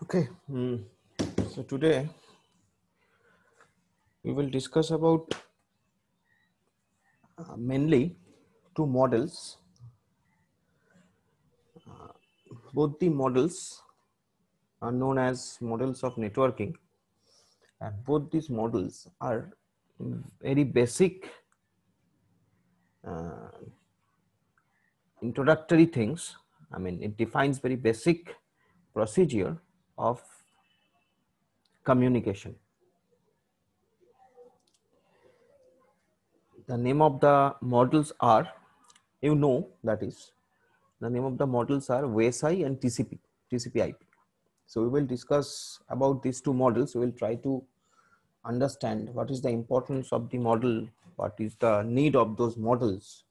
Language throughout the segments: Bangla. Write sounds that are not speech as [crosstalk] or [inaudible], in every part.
Okay, mm. so today we will discuss about uh, mainly two models. Uh, both the models are known as models of networking, and both these models are very basic uh, introductory things. I mean, it defines very basic procedure of communication. The name of the models are, you know, that is, the name of the models are WSI and TCP, TCP IP. So we will discuss about these two models. We will try to understand what is the importance of the model, what is the need of those models.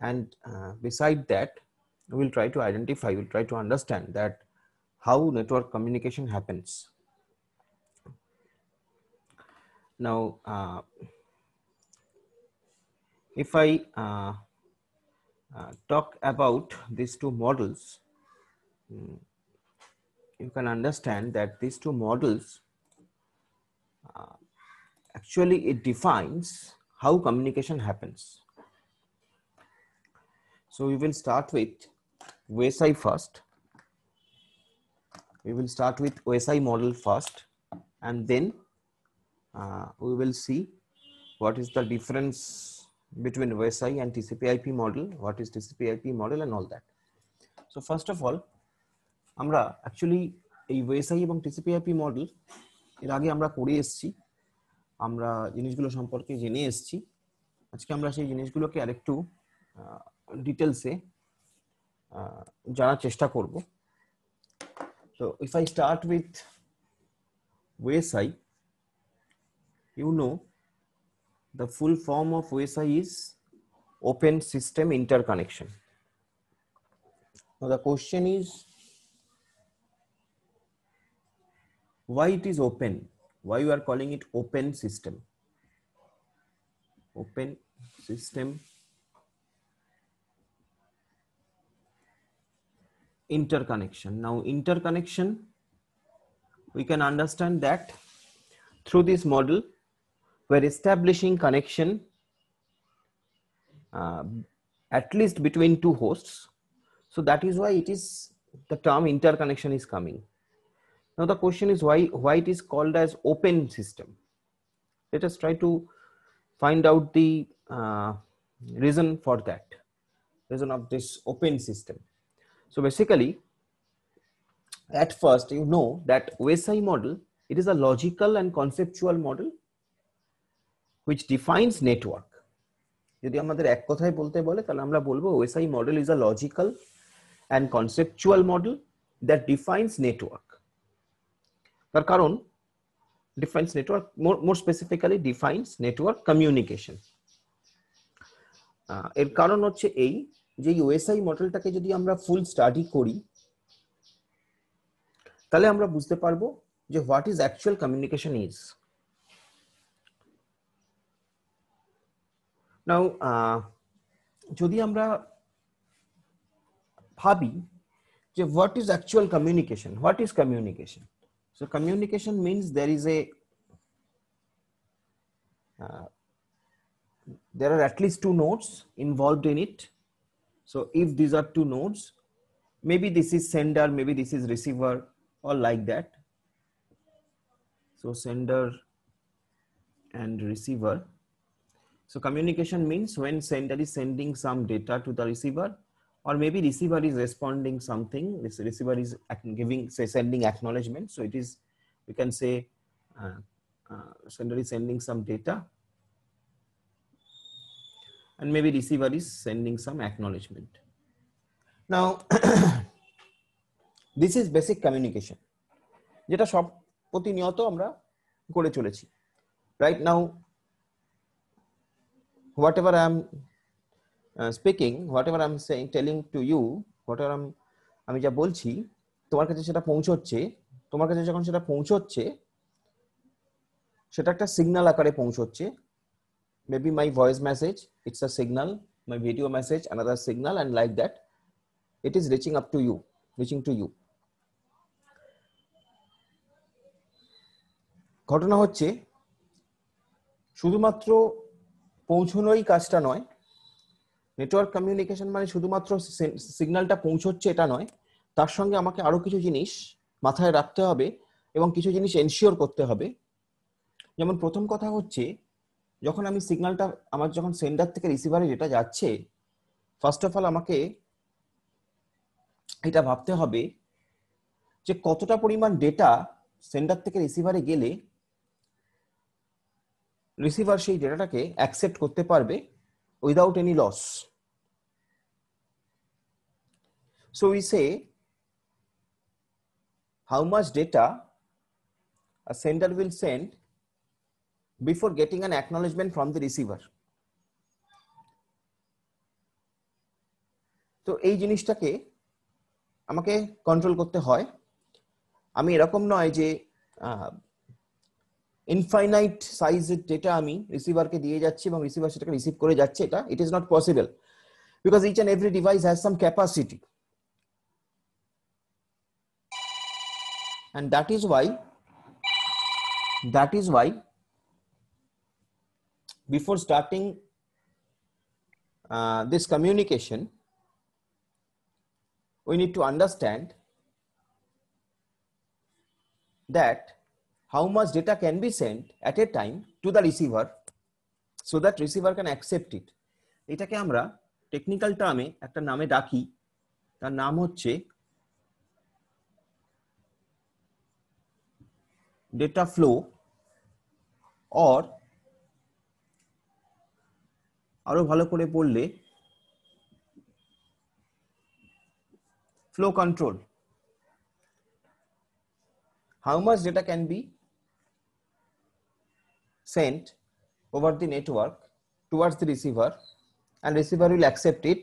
And uh, beside that, we will try to identify, we will try to understand that how network communication happens. Now, uh, if I uh, uh, talk about these two models, hmm, you can understand that these two models uh, actually it defines how communication happens. So we will start with WaySci first. we will start with OSI model first and then uh, we will see what is the difference between OSI and TCP IP model, what is TCP IP model and all that. So first of all, আমরা অ্যাকচুয়ালি এই ওয়েসআই এবং টিসিপি আইপি মডেল এর আগে আমরা করে এসেছি আমরা জিনিসগুলো সম্পর্কে জেনে এসেছি আজকে আমরা সেই জিনিসগুলোকে আরেকটু ডিটেলসে জানার চেষ্টা করবো So if I start with OSI, you know the full form of OSI is Open System Interconnection. Now the question is why it is open? Why you are calling it open system? Open system interconnection. Now interconnection, we can understand that through this model, we're establishing connection uh, at least between two hosts. So that is why it is the term interconnection is coming. Now the question is why, why it is called as open system. Let us try to find out the uh, reason for that, reason of this open system. So basically, at first, you know that OSI model, it is a logical and conceptual model which defines network. যদি আমাদের এক কথায় বলতে বলে তাহলে আমরা বলবো OSI model is a logical and conceptual model that defines network তার কারণ defines network more, more specifically defines network communication এর কারণ হচ্ছে এই যে ইউএসআই মডেলটাকে যদি আমরা ফুল স্টাডি করি তাহলে আমরা বুঝতে পারবো যে what is actual communication is now যদি আমরা ভাবি যে what is actual communication what is communication so communication means there is a there are at least two nodes involved in it So if these are two nodes, maybe this is sender, maybe this is receiver or like that. So sender and receiver. So communication means when sender is sending some data to the receiver or maybe receiver is responding something, this receiver is giving, say sending acknowledgement. So it is, we can say uh, uh, sender is sending some data and maybe receiver is sending some acknowledgement. Now, [clears throat] this is basic communication. যেটা সব প্রতিনিয়ত আমরা করে চলেছি right now whatever I am speaking whatever I am saying telling to you whatever আমি যা বলছি তোমার কাছে সেটা পৌঁছচ্ছে তোমার কাছে যখন সেটা পৌঁছচ্ছে সেটা একটা সিগনাল আকারে পৌঁছচ্ছে maybe my voice message, it's a signal, my video message, another signal, and like that, it is reaching up to you, reaching to you. ঘটনা হচ্ছে শুধুমাত্র পৌঁছনোই কাজটা নয় নেটওয়ার্ক কমিউনিকেশন মানে শুধুমাত্র সিগন্যালটা পৌঁছচ্ছে এটা নয় তার সঙ্গে আমাকে আরও কিছু জিনিস মাথায় রাখতে হবে এবং কিছু জিনিস এনশিওর করতে হবে যেমন প্রথম কথা হচ্ছে যখন আমি সিগন্যালটা আমার যখন সেন্ডার থেকে রিসিভারে যেটা যাচ্ছে ফার্স্ট অফ অল আমাকে এটা ভাবতে হবে যে কতটা পরিমাণ ডেটা সেন্ডার থেকে রিসিভারে গেলে রিসিভার সেই ডেটাটাকে অ্যাকসেপ্ট করতে পারবে without any loss so we say how much data sender will send before getting an acknowledgement from the receiver তো এই জিনিসটাকে আমাকে কন্ট্রোল করতে হয় আমি এরকম নয় যে ইনফাইনাইট সাইজের ডেটা আমি রিসিভারকে দিয়ে যাচ্ছি এবং রিসিভার সেটাকে রিসিভ করে যাচ্ছে এটা it is not possible because each and every device has some capacity and that is why that is why before starting uh, this communication, we need to understand that how much data can be sent at a time to the receiver so that receiver can accept it. এটাকে আমরা technical term, একটা name daki the নাম হচ্ছে data flow or আরো ভালো how much data can be sent over the network towards the receiver and receiver will accept it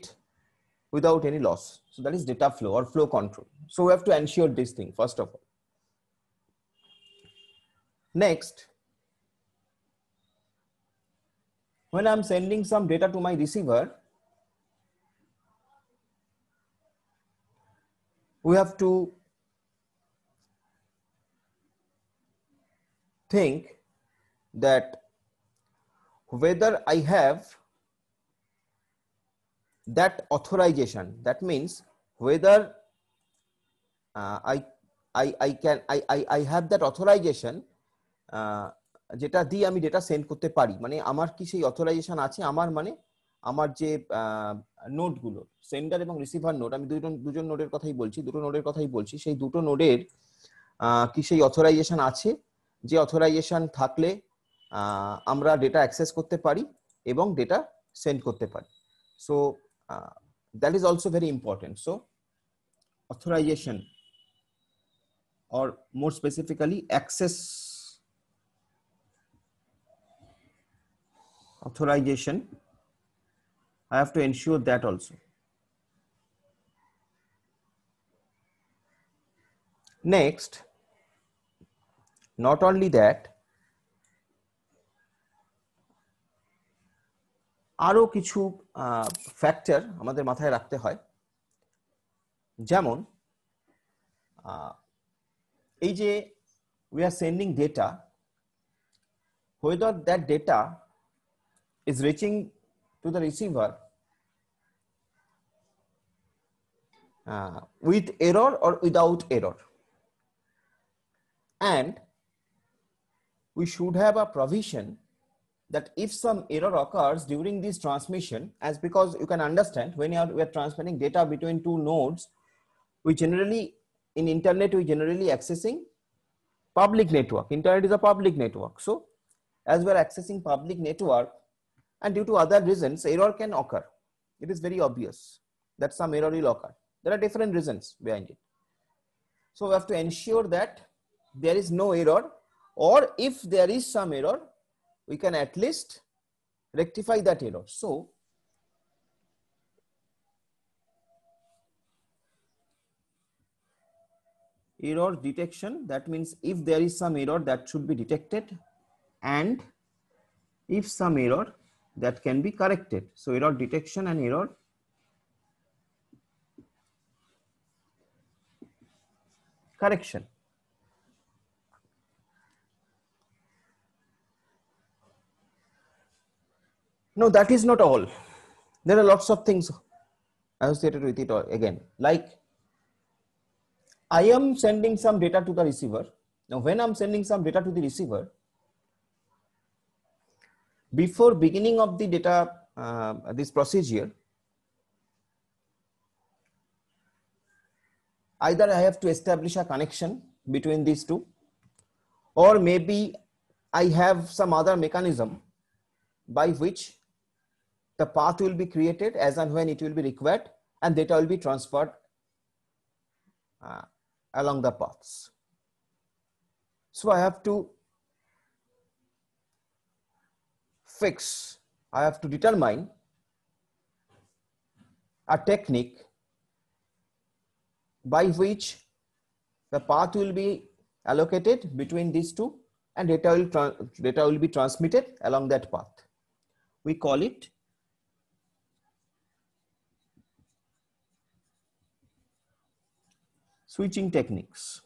without any loss so that is data flow or flow control so we have to ensure this thing first of all next when I'm sending some data to my receiver, we have to think that whether I have that authorization, that means whether uh, I, I, I can, I, I, I have that authorization uh, যেটা দিয়ে আমি ডেটা সেন্ড করতে পারি মানে আমার কি সেই অথরাইজেশন আছে আমার মানে আমার যে নোটগুলো সেন্ডার এবং রিসিভার নোট আমি দুজন দুজন নোডের কথাই বলছি দুটো নোডের কথাই বলছি সেই দুটো নোডের কি সেই অথরাইজেশন আছে যে অথরাইজেশন থাকলে আমরা ডেটা অ্যাক্সেস করতে পারি এবং ডেটা সেন্ড করতে পারি so that is also very important so authorisation or more specifically access authorization, I have to ensure that also. Next, not only that, আরো কিছু ফ্যাক্টর আমাদের মাথায় রাখতে হয় যেমন এই যে we are sending data whether that data is reaching to the receiver uh, with error or without error. And we should have a provision that if some error occurs during this transmission, as because you can understand when you are, we are transferring data between two nodes, we generally in internet, we generally accessing public network. Internet is a public network. So as we're accessing public network, and due to other reasons, error can occur. It is very obvious that some error will occur. There are different reasons behind it. So we have to ensure that there is no error or if there is some error, we can at least rectify that error. So error detection, that means if there is some error that should be detected and if some error that can be corrected. So error detection and error correction. No, that is not all. There are lots of things associated with it again. Like I am sending some data to the receiver. Now, when I'm sending some data to the receiver, before beginning of the data, uh, this procedure, either I have to establish a connection between these two, or maybe I have some other mechanism by which the path will be created as and when it will be required and data will be transferred uh, along the paths. So I have to fix, I have to determine a technique by which the path will be allocated between these two and data will, data will be transmitted along that path. We call it switching techniques.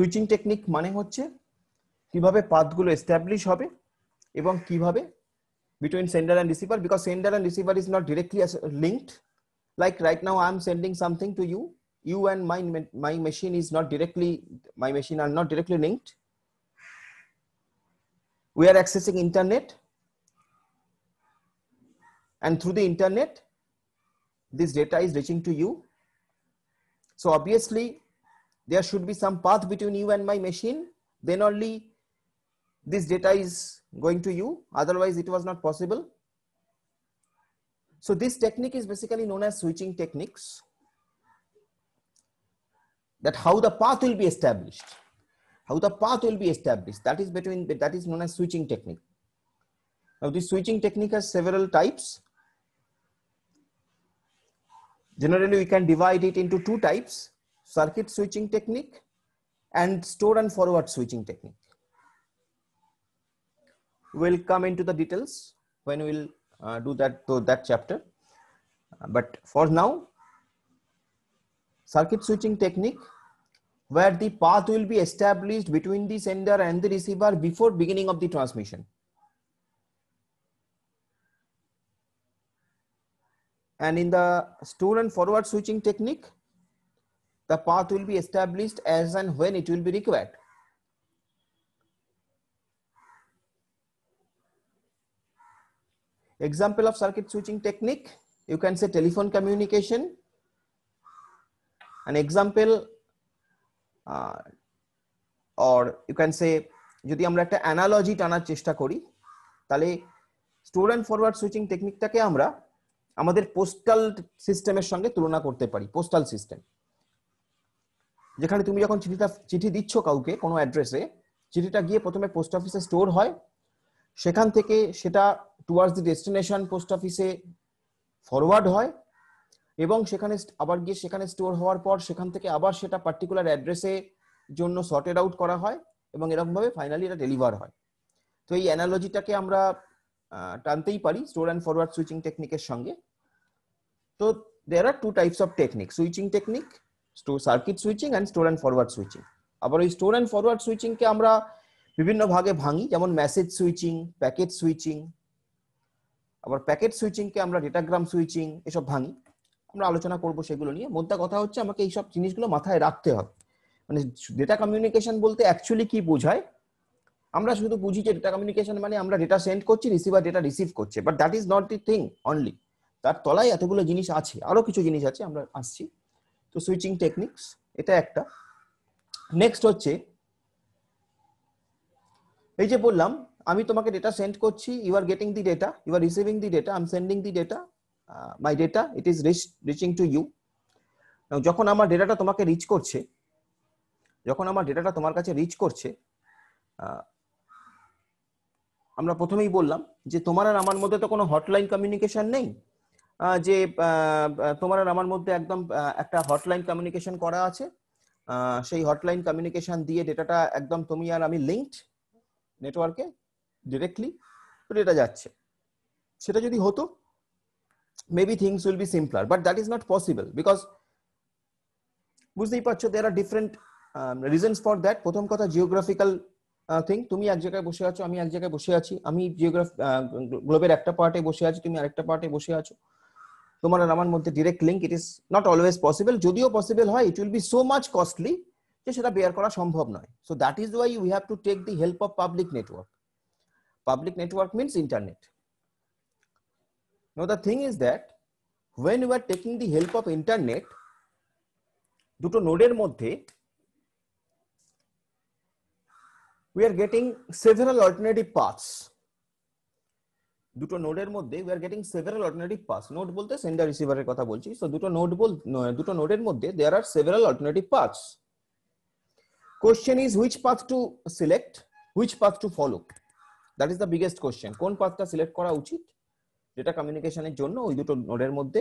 Switching technique মানে হচ্ছে কিভাবে পাথগুলো এস্টাবলিশ হবে এবং কিভাবে between sender and receiver because sender and receiver is not directly linked like right now i'm sending something to you you and my machine is not directly my machine are not directly linked we are accessing internet and through the internet this data is reaching to you so obviously there should be some path between you and my machine then only this data is going to you otherwise it was not possible so this technique is basically known as switching techniques that how the path will be established how the path will be established that is between that is known as switching technique now this switching technique has several types generally we can divide it into two types circuit switching technique and store and forward switching technique. We'll come into the details when we'll uh, do that to that chapter. But for now, circuit switching technique where the path will be established between the sender and the receiver before beginning of the transmission. And in the store and forward switching technique, the path will be established as and when it will be required. Example of circuit switching technique, you can say telephone communication. An example uh, or you can say যদি আমরা একটা অ্যানালজি টানার চেষ্টা করি তাহলে স্টুডেন্ট ফরওয়ার্ড সুইচিং টেকনিকটাকে আমরা আমাদের পোস্টাল সিস্টেমের সঙ্গে তুলনা করতে পারি পোস্টাল সিস্টেম যেখানে তুমি যখন চিঠিটা চিঠি দিচ্ছ কাউকে কোনো অ্যাড্রেসে চিঠিটা গিয়ে প্রথমে পোস্ট অফিসে স্টোর হয় সেখান থেকে সেটা টুয়ার্ডস দি ডেস্টিনেশন পোস্ট অফিসে ফরওয়ার্ড হয় এবং সেখানে আবার গিয়ে সেখানে স্টোর হওয়ার পর সেখান থেকে আবার সেটা পার্টিকুলার অ্যাড্রেসে জন্য সর্টেড আউট করা হয় এবং এরকমভাবে ফাইনালি এটা ডেলিভার হয় তো এই অ্যানালজিটাকে আমরা টানতেই পারি স্টোর অ্যান্ড ফরওয়ার্ড সুইচিং টেকনিকের সঙ্গে তো there are two types of technique switching technique circuit switching and store and forward switching আবার ওই স্টোর অ্যান্ড ফরওয়ার্ড সুইচিংকে আমরা বিভিন্ন ভাগে ভাঙি যেমন মেসেজ সুইচিং প্যাকেট সুইচিং আবার প্যাকেট সুইচিংকে আমরা ডেটাগ্রাম সুইচিং এসব ভাঙি আমরা আলোচনা করব সেগুলো নিয়ে মোদ্দা কথা হচ্ছে আমাকে এইসব জিনিসগুলো মাথায় রাখতে হবে মানে ডেটা কমিউনিকেশন বলতে অ্যাকচুয়ালি কি বোঝায় আমরা শুধু বুঝি যে ডেটা কমিউনিকেশন মানে আমরা ডেটা সেন্ড করছি রিসিভার ডেটা রিসিভ করছে but that is not the thing only তার তলায় এতগুলো জিনিস আছে আরো কিছু জিনিস আছে আমরা আসছি তো সুইচিং টেকনিক্স এটা একটা নেক্সট হচ্ছে এই যে বললাম আমি তোমাকে ডেটা সেন্ড করছি you are getting the data you are receiving the data I am sending the data my data it is reach reaching to you যখন আমার ডেটাটা তোমাকে রিচ করছে যখন আমার ডেটাটা তোমার কাছে রিচ করছে আমরা প্রথমেই বললাম যে তোমার আর আমার মধ্যে তো কোনো হটলাইন কমিউনিকেশন নেই যে তোমার আর আমার মধ্যে একদম একটা হটলাইন কমিউনিকেশন করা আছে সেই হটলাইন কমিউনিকেশন দিয়ে ডেটাটা একদম তুমি আর আমি লিঙ্কড নেটওয়ার্কে ডিরেক্টলি তো ডেটা যাচ্ছে সেটা যদি হতো maybe things will be simpler but that is not possible because বুঝতেই পারছো there are different reasons for that প্রথম কথা জিওগ্রাফিক্যাল থিং তুমি এক জায়গায় বসে আছো আমি এক জায়গায় বসে আছি আমি জিওগ্রাফ গ্লোবের একটা পার্টে বসে আছি তুমি আরেকটা পার্টে বসে আছো তোমার আর আমার মধ্যে direct link it is not always possible যদিও পসিবল হয় it will be so much costly যে সেটা বেয়ার করা সম্ভব নয় so that is why we have to take the help of public network public network means internet no the thing is that when you are taking the help of internet দুটো নোডের মধ্যে we are getting several alternative paths দুটো নোডের মধ্যে we are getting several alternative paths node বলতে সেন্ডার রিসিভারের কথা বলছি সো দুটো নোড বল দুটো নোডের মধ্যে there are several alternative paths question is which path to select which path to follow that is the biggest question কোন পাথটা সিলেক্ট করা উচিত ডেটা কমিউনিকেশনের জন্য ওই দুটো নোডের মধ্যে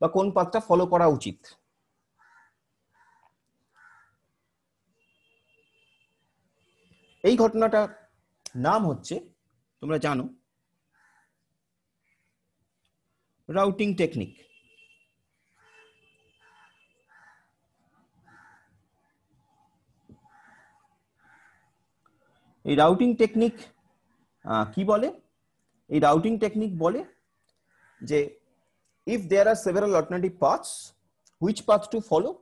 বা কোন পাথটা ফলো করা উচিত এই ঘটনাটা নাম হচ্ছে তোমরা জানো routing technique. এই রাউটিং টেকনিক কি বলে এই রাউটিং টেকনিক বলে যে if there are several alternative paths, which path to follow?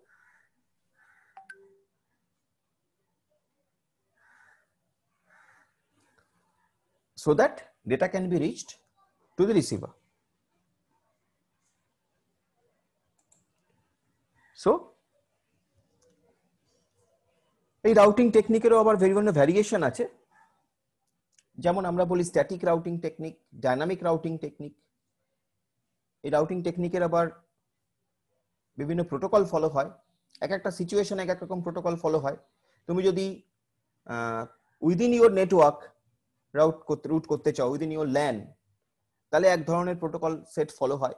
So that data can be reached to the receiver. So এই রাউটিং টেকনিকেরও আবার বিভিন্ন ভ্যারিয়েশন আছে যেমন আমরা বলি static routing technique dynamic routing technique এই রাউটিং টেকনিকের আবার বিভিন্ন প্রোটোকল ফলো হয় এক একটা সিচুয়েশন এক এক রকম প্রোটোকল ফলো হয় তুমি যদি উইদিন ইউর নেটওয়ার্ক রাউট করতে রুট করতে চাও উইদিন ইউর ল্যান তাহলে এক ধরনের প্রোটোকল সেট ফলো হয়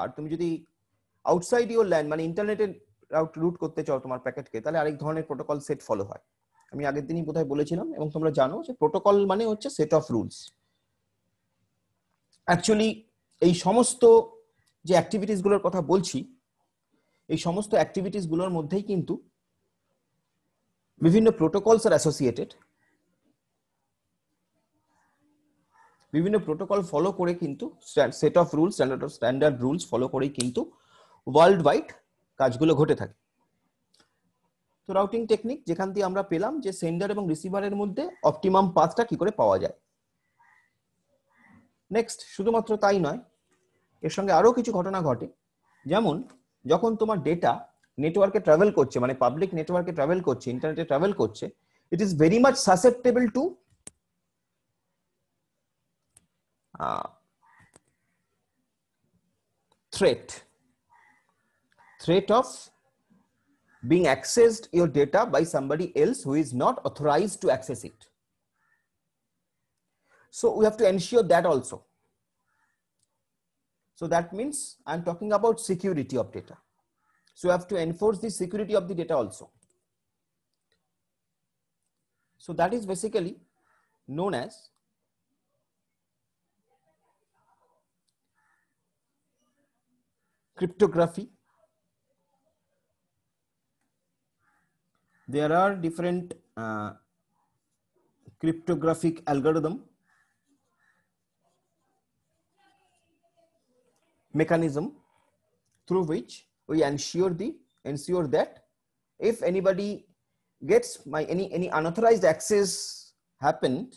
আর তুমি যদি আউটসাইড ইউর ল্যান্ড মানে ইন্টারনেটে রাউট রুট করতে চাও তোমার প্যাকেটকে তাহলে আরেক ধরনের প্রোটোকল সেট ফলো হয় আমি আগের দিনই বোধহয় বলেছিলাম এবং তোমরা জানো যে প্রোটোকল মানে হচ্ছে সেট অফ রুলস অ্যাকচুয়ালি এই সমস্ত যে অ্যাক্টিভিটিসগুলোর কথা বলছি এই সমস্ত অ্যাক্টিভিটিসগুলোর মধ্যেই কিন্তু বিভিন্ন প্রোটোকলস আর অ্যাসোসিয়েটেড বিভিন্ন প্রোটোকল ফলো করে কিন্তু set of rules standard standard rules follow করেই কিন্তু ওয়ার্ল্ড ওয়াইড কাজগুলো ঘটে থাকে তো রাউটিং টেকনিক যেখান দিয়ে আমরা পেলাম যে সেন্ডার এবং রিসিভারের মধ্যে অপটিমাম পাথটা কি করে পাওয়া যায় নেক্সট শুধুমাত্র তাই নয় এর সঙ্গে আরও কিছু ঘটনা ঘটে যেমন যখন তোমার ডেটা নেটওয়ার্কে ট্রাভেল করছে মানে পাবলিক নেটওয়ার্কে ট্রাভেল করছে ইন্টারনেটে ট্রাভেল করছে it is very much susceptible to threat threat of being accessed your data by somebody else who is not authorized to access it. So we have to ensure that also. So that means I'm talking about security of data. So you have to enforce the security of the data also. So that is basically known as cryptography There are different uh, cryptographic algorithm mechanism through which we ensure the ensure that if anybody gets my any any unauthorized access happened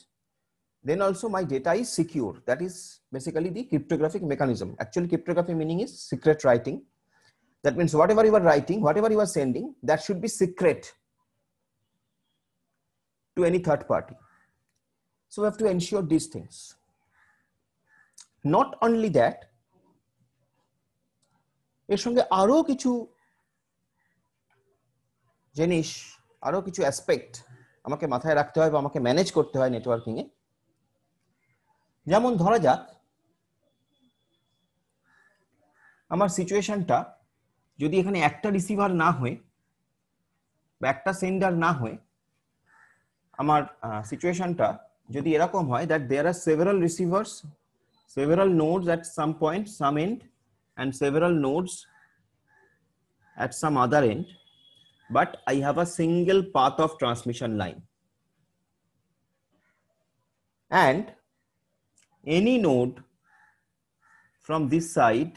then also my data is secure that is basically the cryptographic mechanism actually cryptography meaning is secret writing that means whatever you are writing whatever you are sending that should be secret to any third party. So we have to ensure these things. Not only that, এর সঙ্গে আরো কিছু জিনিস আরো কিছু অ্যাসপেক্ট আমাকে মাথায় রাখতে হয় বা আমাকে ম্যানেজ করতে হয় নেটওয়ার্কিং এ যেমন ধরা যাক আমার সিচুয়েশনটা যদি এখানে একটা রিসিভার না হয় বা একটা সেন্ডার না হয়ে আমার সিচুয়েশনটা যদি এরকম হয় that there are several receivers several nodes at some point some end and several nodes at some other end but I have a single path of transmission line and any node from this side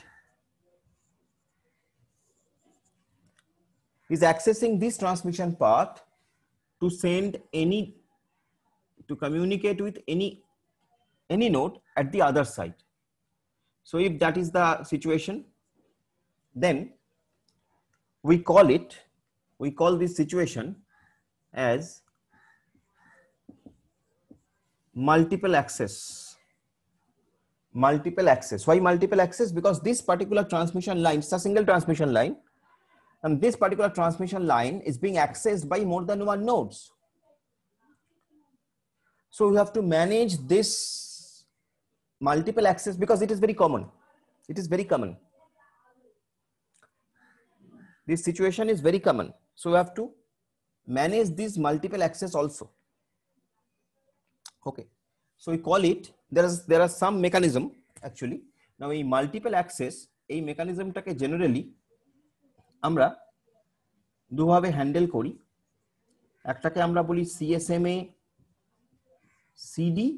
is accessing this transmission path to send any, to communicate with any, any node at the other side. So if that is the situation, then we call it, we call this situation as multiple access multiple access why multiple access because this particular transmission line is a single transmission line and this particular transmission line is being accessed by more than one nodes. So you have to manage this multiple access because it is very common. It is very common. This situation is very common. So you have to manage this multiple access also. Okay. So we call it, there is there are some mechanism actually. Now a multiple access, a mechanism generally আমরা দুভাবে হ্যান্ডেল করি একটাকে আমরা বলি সিএসএমএ সিডি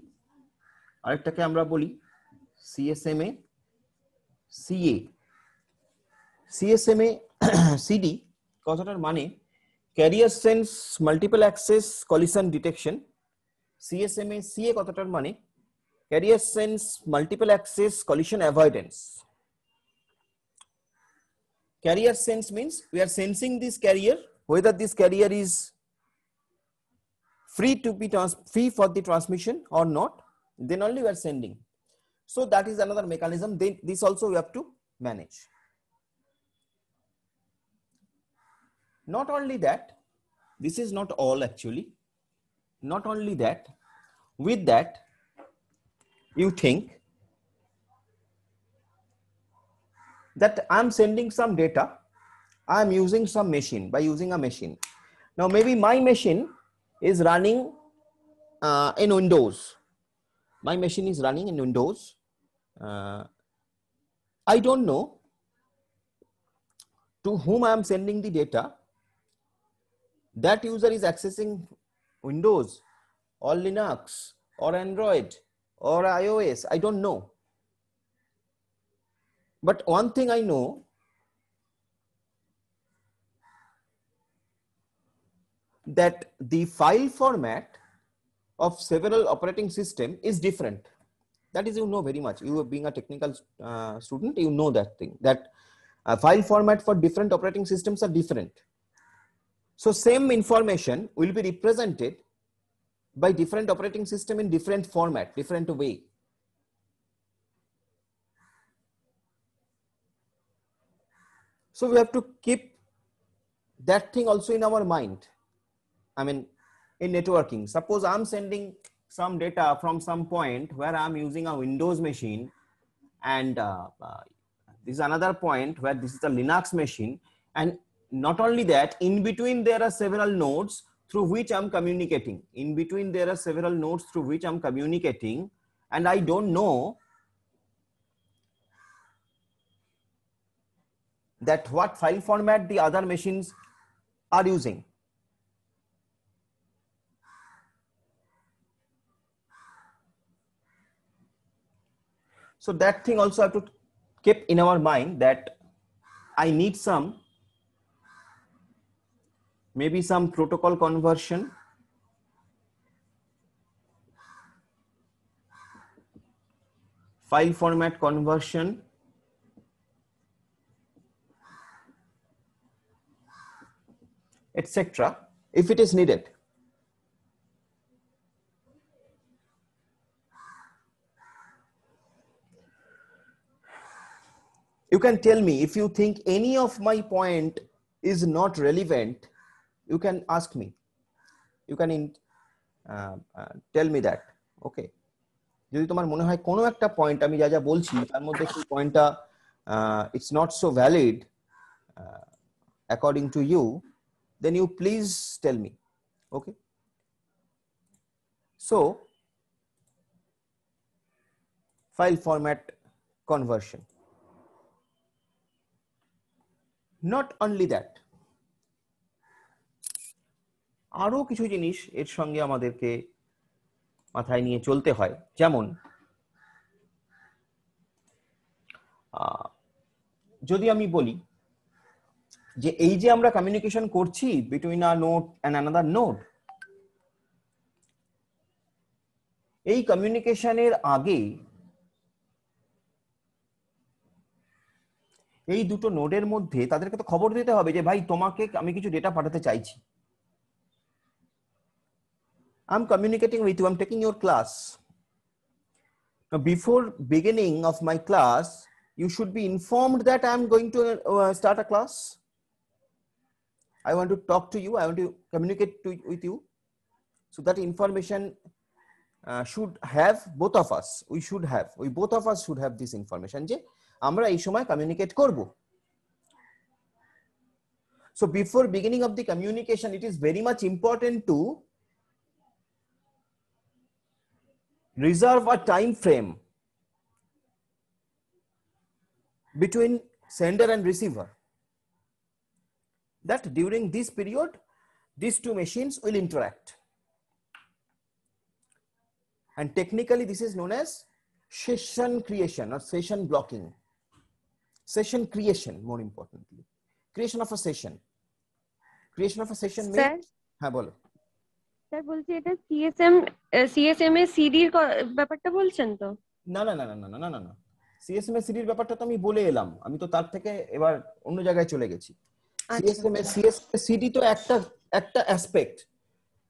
আরেকটাকে আমরা বলি সিএসএমএ সিএ এ সিডি কথাটার মানে carrier sense multiple access collision detection CSMA CA কথাটার মানে carrier sense multiple access collision avoidance Carrier sense means we are sensing this carrier, whether this carrier is free to be free for the transmission or not, then only we are sending. So that is another mechanism. Then this also we have to manage. Not only that, this is not all actually. Not only that, with that, you think that I'm sending some data. I'm using some machine by using a machine. Now, maybe my machine is running uh, in Windows. My machine is running in Windows. Uh, I don't know to whom I am sending the data. That user is accessing Windows or Linux or Android or iOS. I don't know. But one thing I know that the file format of several operating system is different. That is, you know very much. You being a technical uh, student, you know that thing that uh, file format for different operating systems are different. So same information will be represented by different operating system in different format, different way. So we have to keep that thing also in our mind. I mean, in networking, suppose I'm sending some data from some point where I'm using a Windows machine and uh, uh, this is another point where this is a Linux machine. And not only that, in between there are several nodes through which I'm communicating. In between there are several nodes through which I'm communicating and I don't know that what file format the other machines are using. So that thing also have to keep in our mind that I need some, maybe some protocol conversion file format conversion etc. if it is needed. You can tell me if you think any of my point is not relevant, you can ask me. You can in, uh, uh, tell me that. Okay. যদি তোমার মনে হয় কোনো একটা পয়েন্ট আমি যা যা বলছি তার মধ্যে সেই পয়েন্টটা it's not so valid according to you then you please tell me. Okay. So, file format conversion. Not only that, আরও কিছু জিনিস এর সঙ্গে আমাদেরকে mathay niye cholte hoy jemon যদি আমি বলি যে এই যে আমরা কমিউনিকেশন করছি between a node and another node এই কমিউনিকেশনের আগে এই দুটো নোডের মধ্যে তাদেরকে তো খবর দিতে হবে যে ভাই তোমাকে আমি কিছু ডেটা পাঠাতে চাইছি I am communicating with you I am taking your class before beginning of my class you should be informed that I am going to start a class I want to talk to you. I want to communicate to, with you. So that information uh, should have both of us. We should have. We both of us should have this information. Je, amra এই communicate korbo. So before beginning of the communication, it is very much important to reserve a time frame between sender and receiver. that during this period, these two machines will interact. And technically this is known as session creation or session blocking. Session creation more importantly. Creation of a session. Creation of a session means... হ্যাঁ বলো স্যার বলছি এটা সিএসএম সিএসএম এ সিডির ব্যাপারটা বলছেন তো না No, no, no, no, no, no, না সিএসএম এ সিডির ব্যাপারটা to, আমি বলে এলাম আমি to তার থেকে এবার অন্য জায়গায় চলে গেছি সিএসএম এর সিডি তো একটা একটা অ্যাসপেক্ট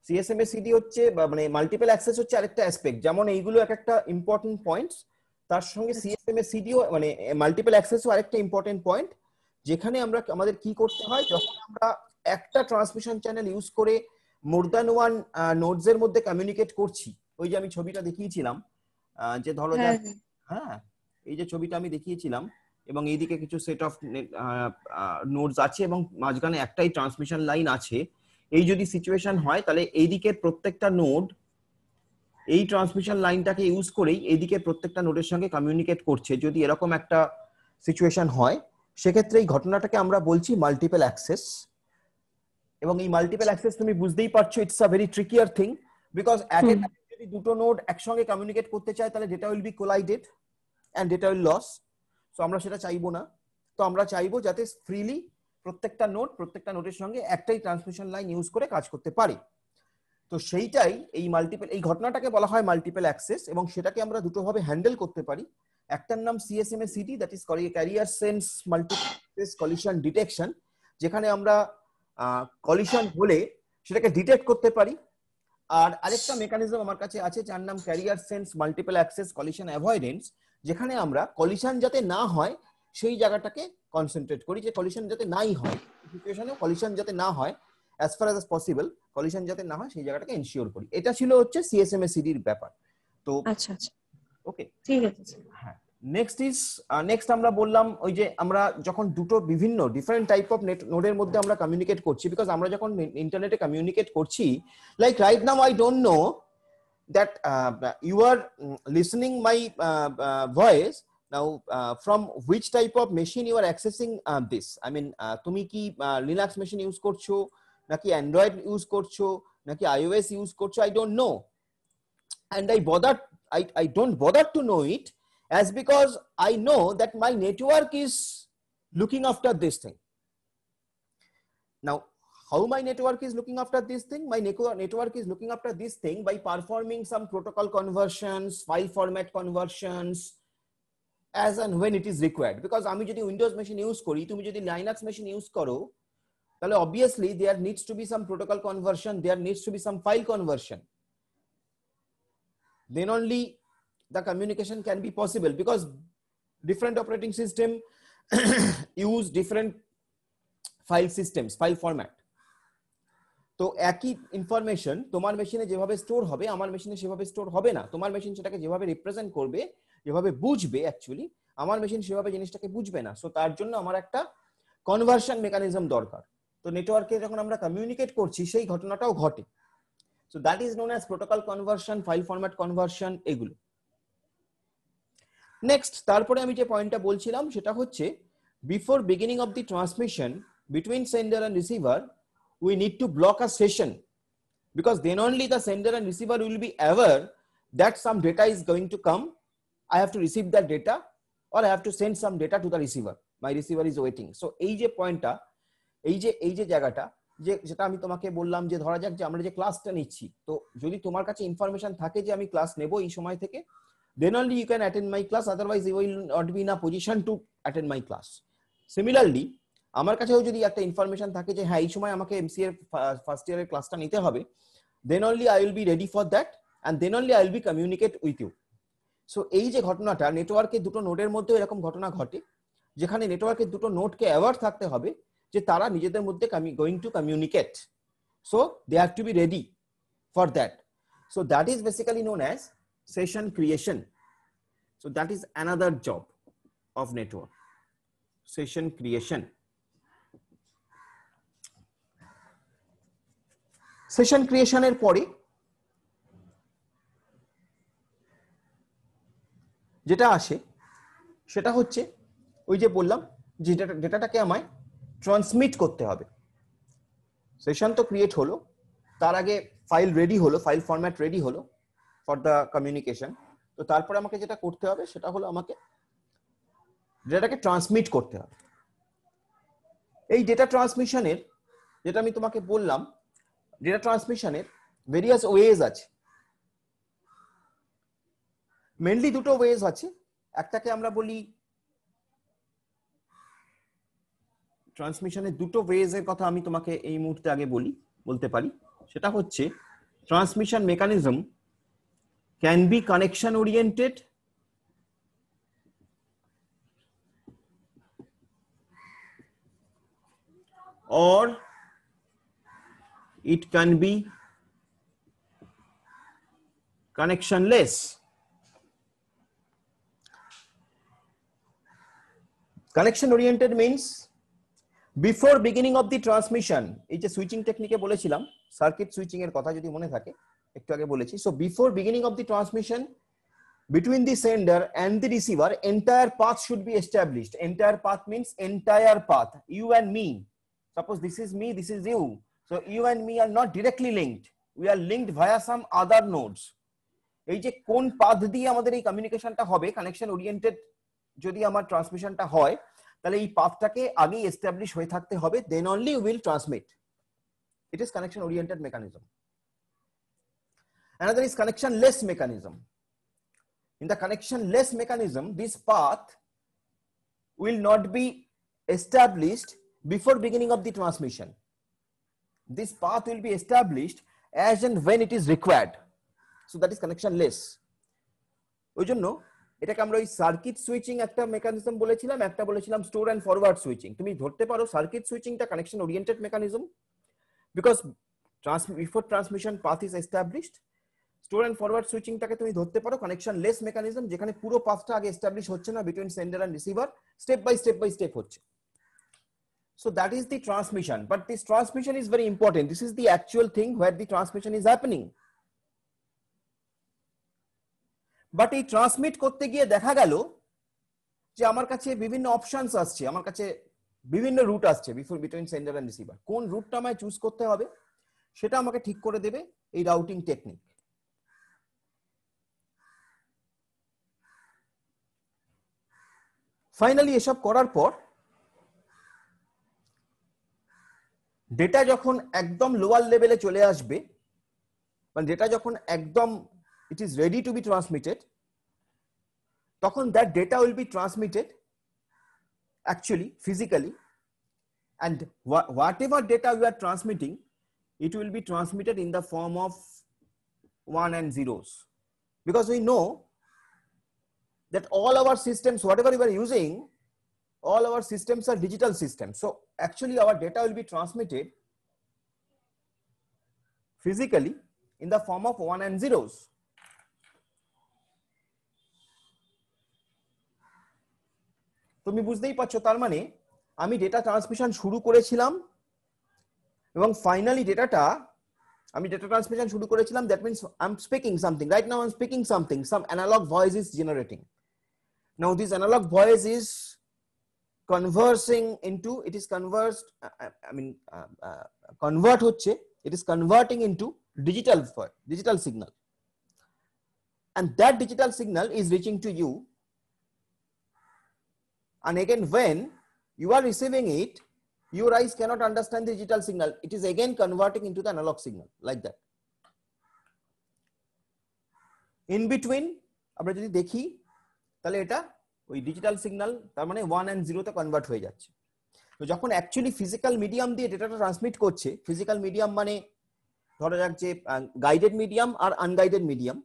সিএসএম এর সিডি হচ্ছে মানে মাল্টিপল অ্যাক্সেস হচ্ছে আরেকটা অ্যাসপেক্ট যেমন এইগুলো এক একটা ইম্পর্টেন্ট পয়েন্টস তার সঙ্গে সিএসএম এর সিডিও মানে মাল্টিপল অ্যাক্সেসও আরেকটা ইম্পর্টেন্ট পয়েন্ট যেখানে আমরা আমাদের কি করতে হয় যখন আমরা একটা ট্রান্সমিশন চ্যানেল ইউজ করে মোর দ্যান ওয়ান নোটস এর মধ্যে কমিউনিকেট করছি ওই যে আমি ছবিটা দেখিয়েছিলাম যে ধরো হ্যাঁ, হ্যাঁ।, হ্যাঁ এই যে ছবিটা আমি দেখিয়েছিলাম এবং এইদিকে কিছু সেট অফ নোডস আছে এবং মাঝখানে একটাই ট্রান্সমিশন লাইন আছে এই যদি সিচুয়েশন হয় তাহলে এইদিকের প্রত্যেকটা নোড এই ট্রান্সমিশন লাইনটাকে ইউজ করেই এইদিকে প্রত্যেকটা নোডের সঙ্গে কমিউনিকেট করছে যদি এরকম একটা সিচুয়েশন হয় সেক্ষেত্রে এই ঘটনাটাকে আমরা বলছি মাল্টিপল অ্যাক্সেস এবং এই মাল্টিপল অ্যাক্সেস তুমি বুঝতেই পারছো it's a very trickier thing because at a যদি দুটো নোড একসঙ্গে কমিউনিকেট করতে চায় তাহলে data will be collided and data will loss so আমরা সেটা চাইবো না তো আমরা চাইবো যাতে ফ্রিলি প্রত্যেকটা নোট প্রত্যেকটা নোটের সঙ্গে একটাই ট্রান্সমিশন লাইন ইউজ করে কাজ করতে পারি তো সেইটাই এই মাল্টিপল এই ঘটনাটাকে বলা হয় মাল্টিপল অ্যাক্সেস এবং সেটাকে আমরা দুটোভাবে হ্যান্ডেল করতে পারি একটার নাম CSMA CD that is carrier sense multiple access collision detection যেখানে আমরা কলিশন হলে সেটাকে ডিটেক্ট করতে পারি আর আরেকটা মেকানিজম আমার কাছে আছে যার নাম carrier sense multiple access collision avoidance যেখানে আমরা কলিশন যাতে না হয় সেই জায়গাটাকে কনসেন্ট্রেট করি যে কলিশন যাতে নাই হয় সিচুয়েশনে কলিশন যাতে না হয় as far as possible collision যাতে না হয় সেই জায়গাটাকে এনশিওর করি এটা ছিল হচ্ছে সিএসএমএ সিডির ব্যাপার তো আচ্ছা আচ্ছা ওকে ঠিক আছে হ্যাঁ নেক্সট ইজ নেক্সট আমরা বললাম ওই যে আমরা যখন দুটো বিভিন্ন ডিফারেন্ট টাইপ অফ নেট নোডের মধ্যে আমরা কমিউনিকেট করছি বিকজ আমরা যখন ইন্টারনেটে কমিউনিকেট করছি like right now I don't know that uh, you are mm, listening my uh, uh, voice now from which type of machine you are accessing this i mean তুমি কি লিনাক্স মেশিন ইউজ করছো নাকি অ্যান্ড্রয়েড ইউজ করছো use iOS use I don't know, and i bother i i don't bother to know it as because i know that my network is looking after this thing now how my network is looking after this thing? My network is looking after this thing by performing some protocol conversions, file format conversions, as and when it is required. Because আমি যদি Windows machine use করি, তুমি যদি Linux machine use karo. তাহলে obviously there needs to be some protocol conversion, there needs to be some file conversion. Then only the communication can be possible because different operating system [coughs] use different file systems, file format. তো একই ইনফরমেশন তোমার মেশিনে যেভাবে স্টোর হবে আমার মেশিনে সেভাবে স্টোর হবে না তোমার মেশিন সেটাকে যেভাবে রিপ্রেজেন্ট করবে যেভাবে বুঝবে অ্যাকচুয়ালি আমার মেশিন সেভাবে জিনিসটাকে বুঝবে না সো তার জন্য আমার একটা কনভার্সন মেকানিজম দরকার তো নেটওয়ার্কে যখন আমরা কমিউনিকেট করছি সেই ঘটনাটাও ঘটে so that is known as protocol conversion file format conversion এগুলো নেক্সট তারপরে আমি যে পয়েন্টটা বলছিলাম সেটা হচ্ছে before beginning of the transmission between sender and receiver we need to block a session because then only the sender and receiver will be aware that some data is going to come. I have to receive that data or I have to send some data to the receiver. My receiver is waiting. So AJ যে AJ, AJ Jagata. যে যেটা আমি তোমাকে বললাম যে ধরা যাক যে আমরা যে ক্লাসটা নিচ্ছি তো যদি তোমার কাছে ইনফরমেশন থাকে যে আমি ক্লাস নেব এই সময় থেকে then only you can attend my class otherwise you will not be in a position to attend my class similarly আমার কাছেও যদি একটা ইনফরমেশন থাকে যে হ্যাঁ এই সময় আমাকে এমসি এর ফার্স্ট ইয়ারের ক্লাসটা নিতে হবে then only I will be ready for that and then only I will be communicate with you so এই যে ঘটনাটা নেটওয়ার্কে দুটো নোডের মধ্যেও এরকম ঘটনা ঘটে যেখানে নেটওয়ার্কের দুটো নোটকে অ্যাওয়ার থাকতে হবে যে তারা নিজেদের মধ্যে going to communicate so they have to be ready for that so that is basically known as session creation so that is another job of network session creation session ক্রিয়েশনের পরে যেটা আসে সেটা হচ্ছে ওই যে বললাম যে ডেটাটাকে আমায় ট্রান্সমিট করতে হবে সেশন তো ক্রিয়েট হলো তার আগে ফাইল রেডি হলো ফাইল ফরম্যাট রেডি হলো ফর দ্য কমিউনিকেশন তো তারপরে আমাকে যেটা করতে হবে সেটা হলো আমাকে ডেটাকে ট্রান্সমিট করতে হবে এই ডেটা ট্রান্সমিশনের যেটা আমি তোমাকে বললাম ডেটা ট্রান্সমিশনের ভেরিয়াস ওয়েজ আছে মেনলি দুটো ওয়েজ আছে একটাকে আমরা বলি ট্রান্সমিশনের দুটো ওয়েজের কথা আমি তোমাকে এই মুহূর্তে আগে বলি বলতে পারি সেটা হচ্ছে transmission mechanism can be connection oriented or it can be connectionless. Connection oriented means before beginning of the transmission এই যে সুইচিং টেকনিকে বলেছিলাম সার্কিট সুইচিং এর কথা যদি মনে থাকে একটু আগে বলেছি so before beginning of the transmission between the sender and the receiver entire path should be established entire path means entire path you and me suppose this is me this is you So you and me are not directly linked. We are linked via some other nodes. এই যে কোন পাথ দিয়ে আমাদের এই কমিউনিকেশনটা হবে কানেকশন ওরিয়েন্টেড যদি আমার ট্রান্সমিশনটা হয় তাহলে এই পাথটাকে আগে এস্টাবলিশ হয়ে থাকতে হবে then only will transmit it is connection oriented mechanism another is connectionless mechanism in the connectionless mechanism this path will not be established before beginning of the transmission this path will be established as and when it is required so that is connectionless ওই জন্য এটাকে আমরা ওই সার্কিট সুইচিং একটা মেকানিজম বলেছিলাম একটা বলেছিলাম স্টোর অ্যান্ড ফরওয়ার্ড সুইচিং তুমি ধরতে পারো সার্কিট সুইচিংটা connection oriented mechanism because before transmission path is established store and forward সুইচিংটাকে তুমি ধরতে পারো কানেকশন লেস মেকানিজম যেখানে পুরো পাথটা আগে এস্টাবলিশ হচ্ছে না between sender and receiver step by step by step হচ্ছে So that is the transmission. But this transmission is very important. This is the actual thing where the transmission is happening. But এই ট্রান্সমিট করতে গিয়ে দেখা গেল যে আমার কাছে বিভিন্ন অপশনস আসছে আমার কাছে বিভিন্ন রুট আসছে before between sender and receiver কোন রুটটা আমায় চুজ করতে হবে সেটা আমাকে ঠিক করে দেবে এই রাউটিং টেকনিক ফাইনালি এসব করার পর ডেটা যখন একদম লোয়ার লেভেলে চলে আসবে মানে ডেটা যখন একদম it is ready to be transmitted তখন that data will be transmitted actually physically and wh whatever data we are transmitting it will be transmitted in the form of one and zeros because we know that all our systems whatever we are using all our systems are digital systems. So actually our data will be transmitted physically in the form of one and zeros. তুমি বুঝতেই পারছো তার মানে আমি ডেটা ট্রান্সমিশন শুরু করেছিলাম এবং ফাইনালি ডেটাটা আমি ডেটা ট্রান্সমিশন শুরু করেছিলাম that means I am speaking something right now I am speaking something some analog voice is generating now this analog voice is conversing into it is conversed i, uh, uh, I mean uh, uh, convert হচ্ছে it is converting into digital for digital signal and that digital signal is reaching to you and again when you are receiving it your eyes cannot understand the digital signal it is again converting into the analog signal like that in between আমরা যদি দেখি তাহলে এটা ওই ডিজিটাল সিগন্যাল তার মানে ওয়ান অ্যান্ড জিরোতে কনভার্ট হয়ে যাচ্ছে তো যখন অ্যাকচুয়ালি ফিজিক্যাল মিডিয়াম দিয়ে ডেটাটা ট্রান্সমিট করছে ফিজিক্যাল মিডিয়াম মানে ধরে যাক যে গাইডেড মিডিয়াম আর আনগাইডেড মিডিয়াম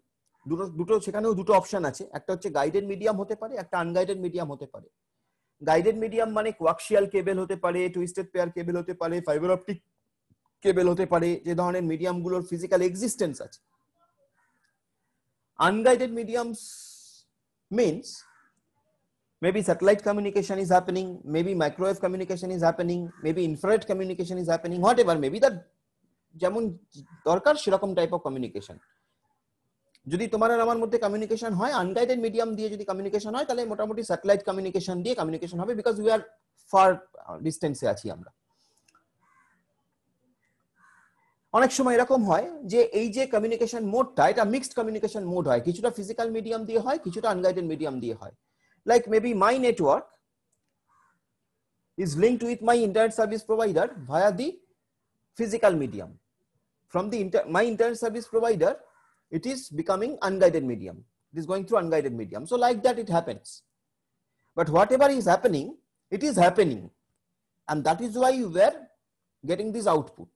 দুটো দুটো সেখানেও দুটো অপশন আছে একটা হচ্ছে গাইডেড মিডিয়াম হতে পারে একটা আনগাইডেড মিডিয়াম হতে পারে গাইডেড মিডিয়াম মানে কোয়াক্সিয়াল কেবেল হতে পারে টুইস্টেড পেয়ার কেবেল হতে পারে ফাইবার অপটিক কেবেল হতে পারে যে ধরনের মিডিয়ামগুলোর ফিজিক্যাল এক্সিস্টেন্স আছে unguided mediums means maybe satellite communication is happening, maybe microwave communication is happening, maybe infrared communication is happening, whatever, maybe that যেমন দরকার সেরকম টাইপ অফ কমিউনিকেশন যদি তোমার আর আমার মধ্যে কমিউনিকেশন হয় আনগাইডেড মিডিয়াম দিয়ে যদি কমিউনিকেশন হয় তাহলে মোটামুটি স্যাটেলাইট কমিউনিকেশন দিয়ে কমিউনিকেশন হবে বিকজ উই আর ফার ডিস্টেন্সে আছি আমরা অনেক সময় এরকম হয় যে এই যে কমিউনিকেশন মোডটা এটা মিক্সড কমিউনিকেশন মোড হয় কিছুটা ফিজিক্যাল মিডিয়াম দিয়ে হয় কিছুটা আনগাইডেড মিডিয়াম দিয়ে হয় like maybe my network is linked with my internet service provider via the physical medium. From the inter my internet service provider, it is becoming unguided medium. It is going through unguided medium. So like that it happens. But whatever is happening, it is happening. And that is why you were getting this output.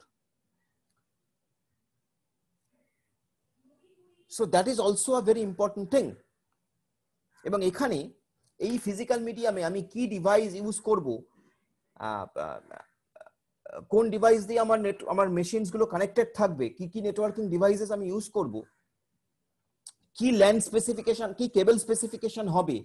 So that is also a very important thing. এই ফিজিক্যাল মিডিয়ামে আমি কি ডিভাইস ইউজ করব কোন ডিভাইস দিয়ে আমার নেট আমার মেশিনসগুলো কানেক্টেড থাকবে কি কি নেটওয়ার্কিং ডিভাইসেস আমি ইউজ করব কি ল্যান্ড স্পেসিফিকেশন কি কেবল স্পেসিফিকেশন হবে